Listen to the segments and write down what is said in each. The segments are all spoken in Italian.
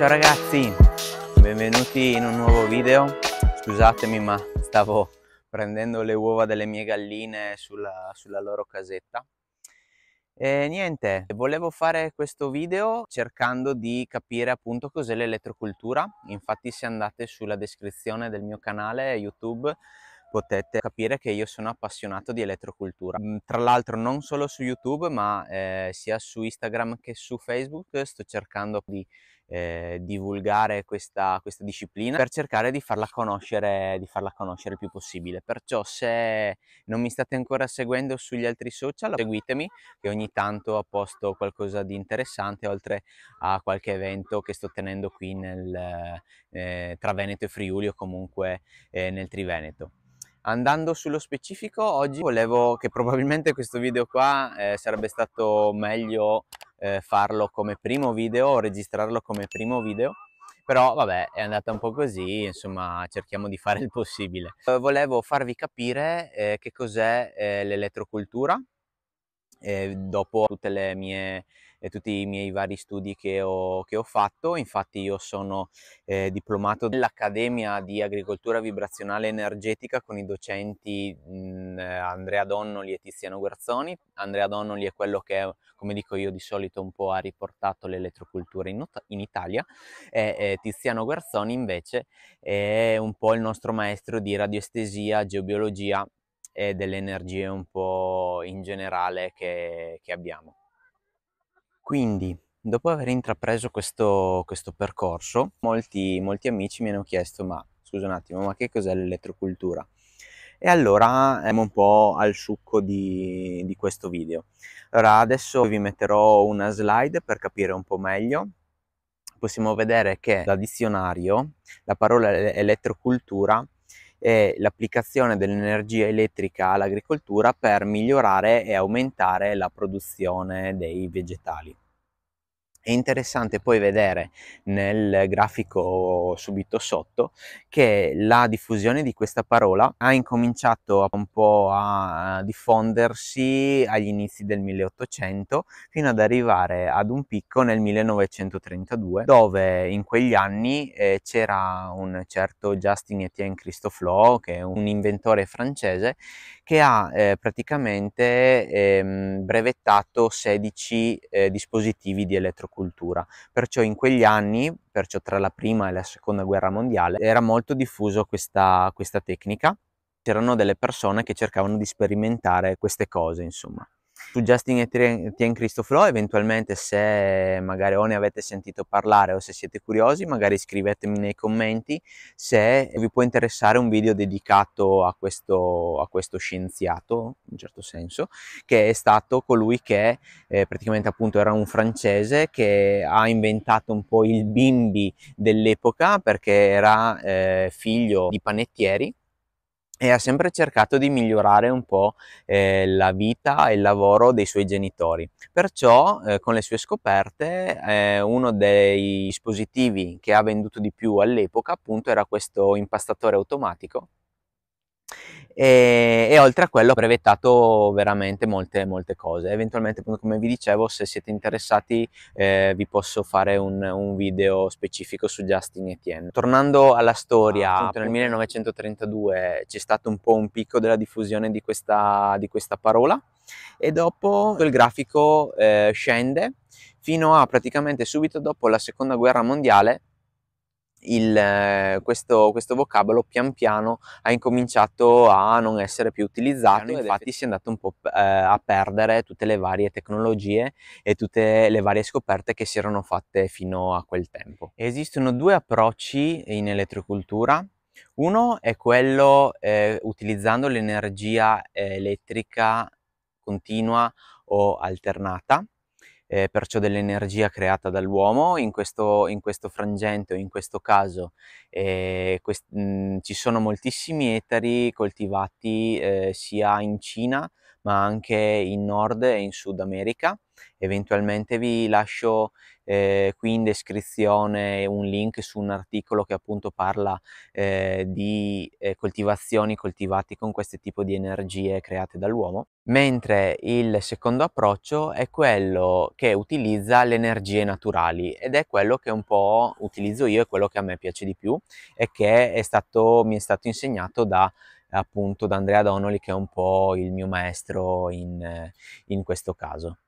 Ciao ragazzi, benvenuti in un nuovo video. Scusatemi ma stavo prendendo le uova delle mie galline sulla, sulla loro casetta. E niente, volevo fare questo video cercando di capire appunto cos'è l'elettrocultura. Infatti se andate sulla descrizione del mio canale YouTube potete capire che io sono appassionato di elettrocultura. Mm, tra l'altro non solo su YouTube ma eh, sia su Instagram che su Facebook sto cercando di eh, divulgare questa, questa, disciplina per cercare di farla, conoscere, di farla conoscere il più possibile. Perciò se non mi state ancora seguendo sugli altri social, seguitemi che ogni tanto apposto qualcosa di interessante oltre a qualche evento che sto tenendo qui nel, eh, tra Veneto e Friuli o comunque eh, nel Triveneto. Andando sullo specifico, oggi volevo che probabilmente questo video qua eh, sarebbe stato meglio eh, farlo come primo video, registrarlo come primo video, però vabbè è andata un po' così, insomma cerchiamo di fare il possibile. Eh, volevo farvi capire eh, che cos'è eh, l'elettrocultura, eh, dopo tutte le mie e tutti i miei vari studi che ho, che ho fatto. Infatti io sono eh, diplomato dell'Accademia di Agricoltura Vibrazionale Energetica con i docenti mh, mm, Andrea Donnoli e Tiziano Guerzoni. Andrea Donnoli è quello che, come dico io, di solito un po' ha riportato l'elettrocultura in, in Italia e, e Tiziano Guerzoni invece è un po' il nostro maestro di radiestesia, geobiologia e delle energie un po' in generale che, che abbiamo. Quindi, dopo aver intrapreso questo, questo percorso, molti, molti amici mi hanno chiesto, ma scusa un attimo, ma che cos'è l'elettrocultura? E allora andiamo un po' al succo di, di, questo video. Allora adesso vi metterò una slide per capire un po' meglio. Possiamo vedere che da dizionario la parola elettrocultura è l'applicazione dell'energia elettrica all'agricoltura per migliorare e aumentare la produzione dei vegetali. È interessante poi vedere nel grafico subito sotto che la diffusione di questa parola ha incominciato un po' a diffondersi agli inizi del 1800 fino ad arrivare ad un picco nel 1932 dove in quegli anni eh, c'era un certo Justin Etienne Christoflo che è un inventore francese che ha eh, praticamente ehm, brevettato 16 eh, dispositivi di elettrocutore cultura. Perciò in quegli anni, perciò tra la prima e la seconda guerra mondiale, era molto diffusa questa, questa tecnica. C'erano delle persone che cercavano di sperimentare queste cose, insomma su Justin e Tien Cristoforo, eventualmente se magari o ne avete sentito parlare o se siete curiosi, magari scrivetemi nei commenti se vi può interessare un video dedicato a questo, a questo scienziato, in un certo senso, che è stato colui che eh, praticamente appunto era un francese che ha inventato un po' il bimbi dell'epoca perché era eh, figlio di panettieri e ha sempre cercato di migliorare un po' eh, la vita e il lavoro dei suoi genitori. Perciò eh, con le sue scoperte eh, uno dei dispositivi che ha venduto di più all'epoca appunto era questo impastatore automatico e, e, oltre a quello ho brevettato veramente molte, molte cose. Eventualmente, come vi dicevo, se siete interessati eh, vi posso fare un, un, video specifico su Justin Etienne. Tornando alla storia, ah, appunto, nel 1932 c'è stato un po' un picco della diffusione di questa, di questa parola e dopo il grafico eh, scende fino a praticamente subito dopo la seconda guerra mondiale il, eh, questo, questo, vocabolo pian piano ha incominciato a non essere più utilizzato, infatti si è andato un po' eh, a perdere tutte le varie tecnologie e tutte le varie scoperte che si erano fatte fino a quel tempo. Esistono due approcci in elettrocultura. Uno è quello eh, utilizzando l'energia elettrica continua o alternata eh, perciò dell'energia creata dall'uomo. In questo, in questo frangente o in questo caso eh, quest mh, mm, ci sono moltissimi ettari coltivati eh, sia in Cina ma anche in Nord e in Sud America. Eventualmente vi lascio eh, qui in descrizione un link su un articolo che appunto parla eh, di eh, coltivazioni coltivate con questo tipo di energie create dall'uomo, mentre il secondo approccio è quello che utilizza le energie naturali ed è quello che un po' utilizzo io e quello che a me piace di più e che è stato, mi è stato insegnato da appunto da Andrea Donoli che è un po' il mio maestro in, eh, in questo caso.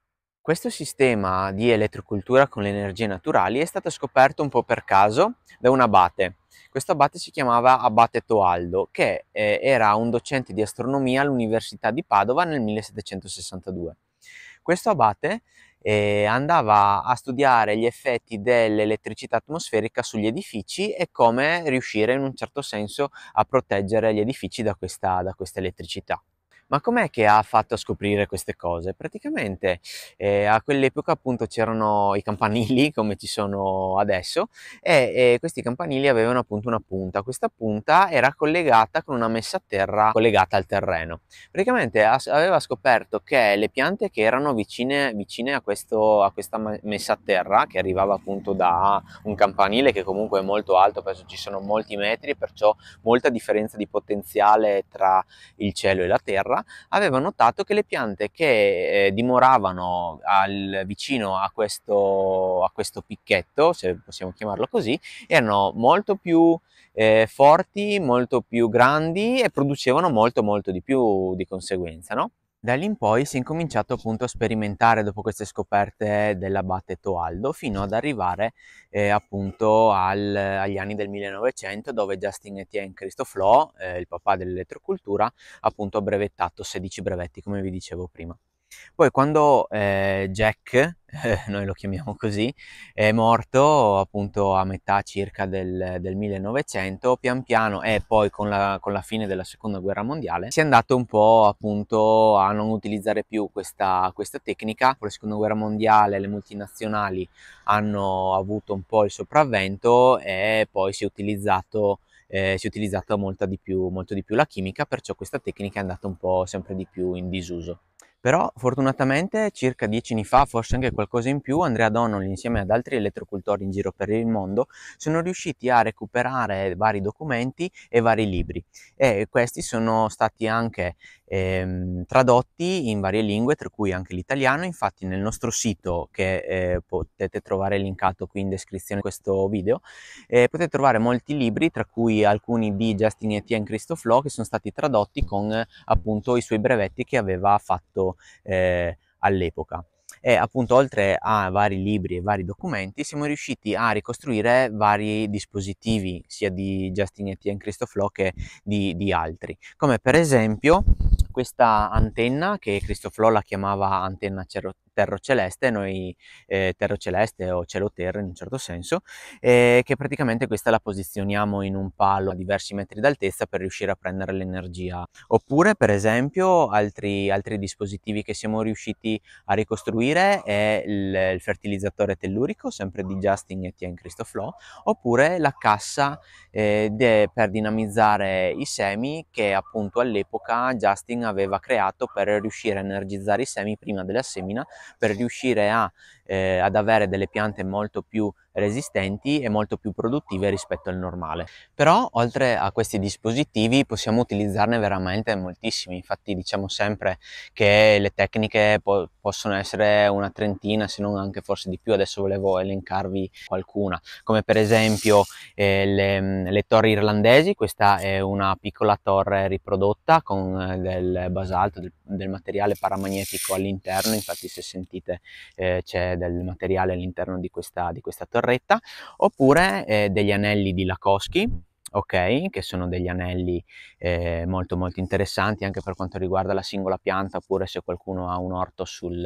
Questo sistema di elettrocultura con le energie naturali è stato scoperto un po' per caso da un abate. Questo abate si chiamava Abate Toaldo, che eh, era un docente di astronomia all'Università di Padova nel 1762. Questo abate eh, andava a studiare gli effetti dell'elettricità atmosferica sugli edifici e come riuscire in un certo senso a proteggere gli edifici da questa, da questa elettricità. Ma com'è che ha fatto a scoprire queste cose? Praticamente eh, a quell'epoca appunto c'erano i campanili come ci sono adesso e, e questi campanili avevano appunto una punta. Questa punta era collegata con una messa a terra collegata al terreno. Praticamente aveva scoperto che le piante che erano vicine, vicine a, questo, a questa messa a terra che arrivava appunto da un campanile che comunque è molto alto, penso ci sono molti metri, perciò molta differenza di potenziale tra il cielo e la terra, aveva notato che le piante che eh, dimoravano al, vicino a questo, a questo, picchetto, se possiamo chiamarlo così, erano molto più eh, forti, molto più grandi e producevano molto molto di più di conseguenza, no? Da lì in poi si è incominciato appunto a sperimentare dopo queste scoperte dell'abate Toaldo fino ad arrivare eh, appunto al, agli anni del 1900 dove Justin Etienne Christophe Law, eh, il papà dell'elettrocultura, appunto ha brevettato 16 brevetti come vi dicevo prima. Poi quando eh, Jack, eh, noi lo chiamiamo così, è morto appunto a metà circa del, del 1900, pian piano e poi con la, con la, fine della seconda guerra mondiale si è andato un po' appunto a non utilizzare più questa, questa tecnica. Con la seconda guerra mondiale le multinazionali hanno avuto un po' il sopravvento e poi si è utilizzato eh, si è utilizzata molto di più la chimica, perciò questa tecnica è andata un po' sempre di più in disuso. Però fortunatamente circa dieci anni fa, forse anche qualcosa in più, Andrea Donnelly insieme ad altri elettrocultori in giro per il mondo sono riusciti a recuperare vari documenti e vari libri e questi sono stati anche ehm, tradotti in varie lingue, tra cui anche l'italiano. Infatti nel nostro sito che eh, potete trovare linkato qui in descrizione di questo video eh, potete trovare molti libri, tra cui alcuni di Justin Etienne Christophe Law che sono stati tradotti con appunto i suoi brevetti che aveva fatto eh, all'epoca. E appunto oltre a vari libri e vari documenti siamo riusciti a ricostruire vari dispositivi sia di Justin Etienne Christoflo che di, di altri, come per esempio questa antenna che Christoflo la chiamava antenna Terro Celeste, noi eh, Terro Celeste o Cielo Terra in un certo senso, eh, che praticamente questa la posizioniamo in un palo a diversi metri d'altezza per riuscire a prendere l'energia. Oppure per esempio altri, altri, dispositivi che siamo riusciti a ricostruire è il, il fertilizzatore tellurico, sempre di Justin e Tien Cristoflo, oppure la cassa eh, de, per dinamizzare i semi che appunto all'epoca Justin aveva creato per riuscire a energizzare i semi prima della semina per riuscire a eh, ad avere delle piante molto più resistenti e molto più produttive rispetto al normale. Però oltre a questi dispositivi possiamo utilizzarne veramente moltissimi, infatti diciamo sempre che le tecniche po possono essere una trentina se non anche forse di più, adesso volevo elencarvi qualcuna, come per esempio eh, le, le, torri irlandesi, questa è una piccola torre riprodotta con eh, del basalto, del, del materiale paramagnetico all'interno, infatti se sentite eh, c'è del, materiale all'interno di questa, di questa torretta, oppure eh, degli anelli di Lakoski, ok? Che sono degli anelli eh, molto molto interessanti anche per quanto riguarda la singola pianta, oppure se qualcuno ha un orto sul,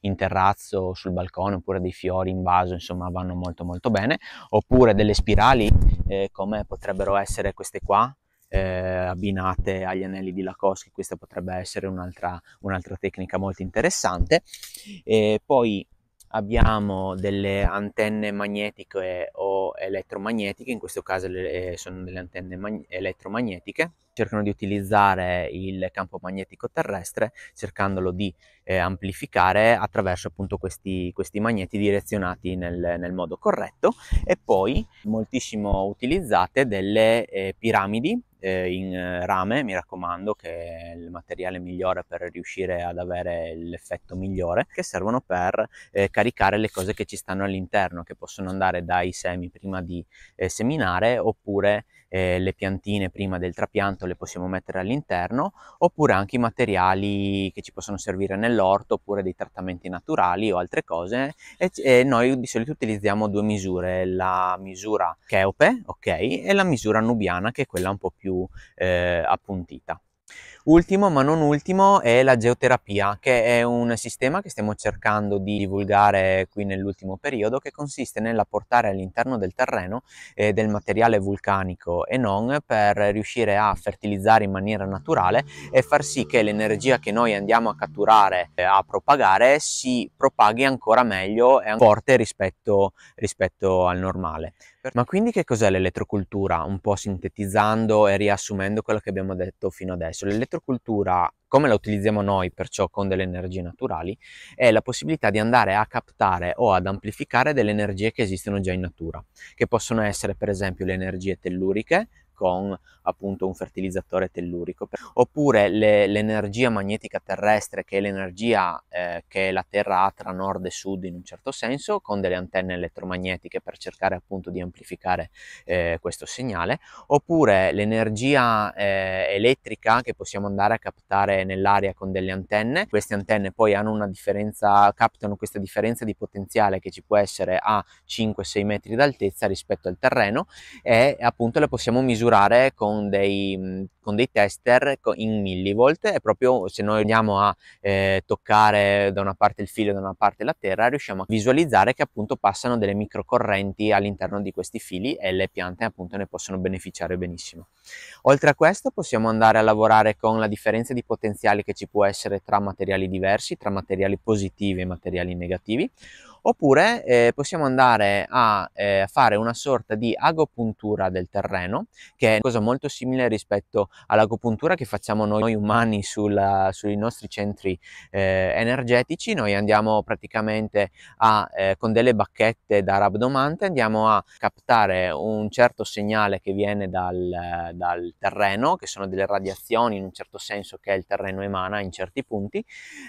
in terrazzo, sul balcone, oppure dei fiori in vaso, insomma vanno molto molto bene, oppure delle spirali eh, come potrebbero essere queste qua, eh, abbinate agli anelli di Lakoski, questa potrebbe essere un'altra, un'altra tecnica molto interessante. E poi abbiamo delle antenne magnetiche o elettromagnetiche, in questo caso eh, sono delle antenne mag- elettromagnetiche, cercano di utilizzare il campo magnetico terrestre cercandolo di eh, amplificare attraverso appunto questi, questi magneti direzionati nel, nel, modo corretto e poi moltissimo utilizzate delle eh, piramidi eh, in eh, rame, mi raccomando, che è il materiale migliore per riuscire ad avere l'effetto migliore, che servono per eh, caricare le cose che ci stanno all'interno, che possono andare dai semi prima di eh, seminare oppure eh, le piantine prima del trapianto le possiamo mettere all'interno, oppure anche i materiali che ci possono servire nell'orto, oppure dei trattamenti naturali o altre cose. E, e noi di solito utilizziamo due misure, la misura cheope, ok, e la misura nubiana, che è quella un po' più eh, appuntita. Ultimo ma non ultimo è la geoterapia, che è un sistema che stiamo cercando di divulgare qui nell'ultimo periodo, che consiste nell'apportare all'interno del terreno eh, del materiale vulcanico e non per riuscire a fertilizzare in maniera naturale e far sì che l'energia che noi andiamo a catturare, eh, a propagare, si propaghi ancora meglio e forte rispetto, rispetto al normale. Ma quindi che cos'è l'elettrocultura? Un po' sintetizzando e riassumendo quello che abbiamo detto fino adesso. L'elettrocultura l'elettrocultura, come la utilizziamo noi, perciò con delle energie naturali, è la possibilità di andare a captare o ad amplificare delle energie che esistono già in natura, che possono essere per esempio le energie telluriche, con appunto un fertilizzatore tellurico. Oppure le, l'energia magnetica terrestre, che è l'energia eh, che la Terra ha tra nord e sud in un certo senso, con delle antenne elettromagnetiche per cercare appunto di amplificare eh, questo segnale, oppure l'energia eh, elettrica che possiamo andare a captare nell'aria con delle antenne. Queste antenne poi hanno una differenza, captano questa differenza di potenziale che ci può essere a 5-6 metri d'altezza rispetto al terreno e appunto le possiamo misurare misurare con dei, con dei tester in millivolt e proprio se noi andiamo a eh, toccare da una parte il filo e da una parte la terra riusciamo a visualizzare che appunto passano delle microcorrenti all'interno di questi fili e le piante appunto ne possono beneficiare benissimo. Oltre a questo possiamo andare a lavorare con la differenza di potenziali che ci può essere tra materiali diversi, tra materiali positivi e materiali negativi oppure eh, possiamo andare a eh, fare una sorta di agopuntura del terreno che è una cosa molto simile rispetto all'agopuntura che facciamo noi umani sulla, sui nostri centri eh, energetici noi andiamo praticamente a, eh, con delle bacchette da rabdomante andiamo a captare un certo segnale che viene dal, dal terreno che sono delle radiazioni in un certo senso che il terreno emana in certi punti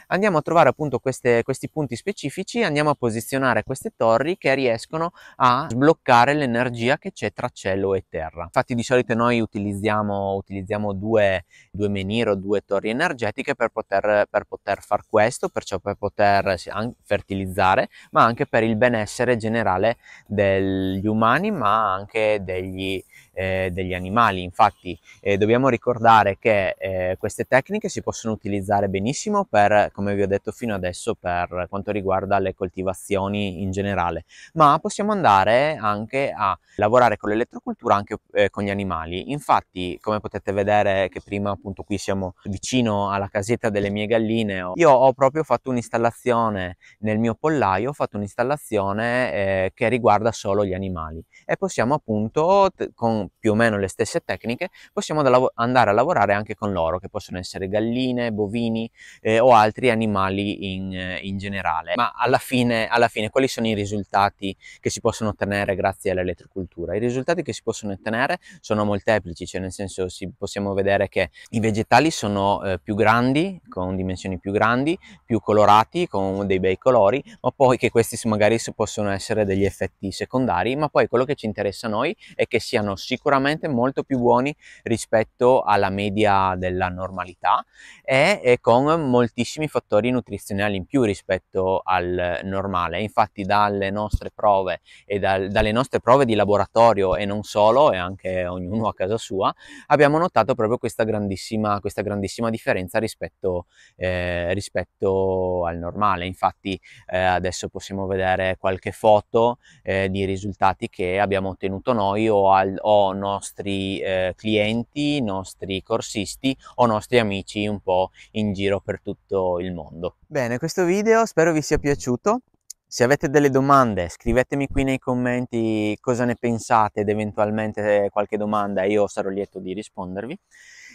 andiamo a trovare appunto queste, questi punti specifici andiamo a posizionare posizionare queste torri che riescono a sbloccare l'energia che c'è tra cielo e terra. Infatti di solito noi utilizziamo, utilizziamo due, due menhir o due torri energetiche per poter, per poter far questo, perciò per poter fertilizzare, ma anche per il benessere generale degli umani, ma anche degli, eh, degli animali. Infatti eh, dobbiamo ricordare che eh, queste tecniche si possono utilizzare benissimo per, come vi ho detto fino adesso, per quanto riguarda le coltivazioni in generale, ma possiamo andare anche a lavorare con l'elettrocultura anche eh, con gli animali. Infatti, come potete vedere che prima appunto qui siamo vicino alla casetta delle mie galline, io ho proprio fatto un'installazione nel mio pollaio, ho fatto un'installazione eh, che riguarda solo gli animali e possiamo appunto con più o meno le stesse tecniche, possiamo andare a lavorare anche con loro, che possono essere galline, bovini eh, o altri animali in, eh, in generale. Ma alla fine, alla fine, quali sono i risultati che si possono ottenere grazie all'elettricoltura? I risultati che si possono ottenere sono molteplici, cioè nel senso possiamo vedere che i vegetali sono eh, più grandi, con dimensioni più grandi, più colorati, con dei bei colori, ma poi che questi magari possono essere degli effetti secondari, ma poi quello che ci interessa a noi è che siano sicuramente molto più buoni rispetto alla media della normalità e, e con moltissimi fattori nutrizionali in più rispetto al normale. Infatti dalle nostre prove e dal, dalle nostre prove di laboratorio e non solo, e anche ognuno a casa sua, abbiamo notato proprio questa grandissima, questa grandissima differenza rispetto, eh, rispetto, al normale. Infatti eh, adesso possiamo vedere qualche foto eh, di risultati che abbiamo ottenuto noi o, al, o nostri eh, clienti, nostri corsisti o nostri amici un po' in giro per tutto il mondo. Bene, questo video spero vi sia piaciuto. Se avete delle domande scrivetemi qui nei commenti cosa ne pensate ed eventualmente eh, qualche domanda io sarò lieto di rispondervi.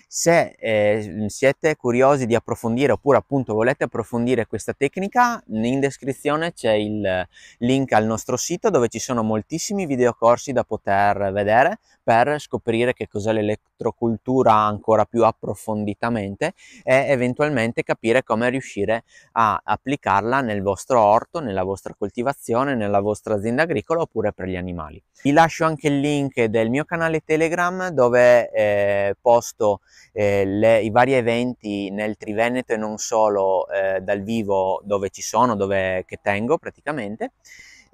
Se eh, siete curiosi di approfondire oppure appunto volete approfondire questa tecnica, in descrizione c'è il link al nostro sito dove ci sono moltissimi videocorsi da poter vedere, per scoprire che cos'è l'elettrocultura ancora più approfonditamente e eventualmente capire come riuscire a applicarla nel vostro orto, nella vostra coltivazione, nella vostra azienda agricola oppure per gli animali. Vi lascio anche il link del mio canale Telegram dove eh, posto eh, le, i vari eventi nel Triveneto e non solo eh, dal vivo dove ci sono, dove che tengo praticamente.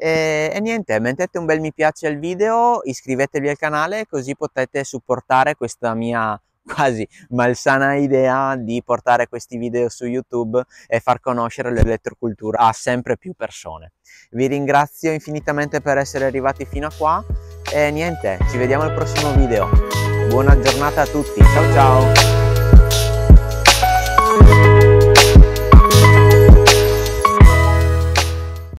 E, eh, e, niente, mettete un bel mi piace al video, iscrivetevi al canale così potete supportare questa mia quasi malsana idea di portare questi video su YouTube e far conoscere l'elettrocultura a sempre più persone. Vi ringrazio infinitamente per essere arrivati fino a qua e niente, ci vediamo al prossimo video. Buona giornata a tutti, ciao ciao!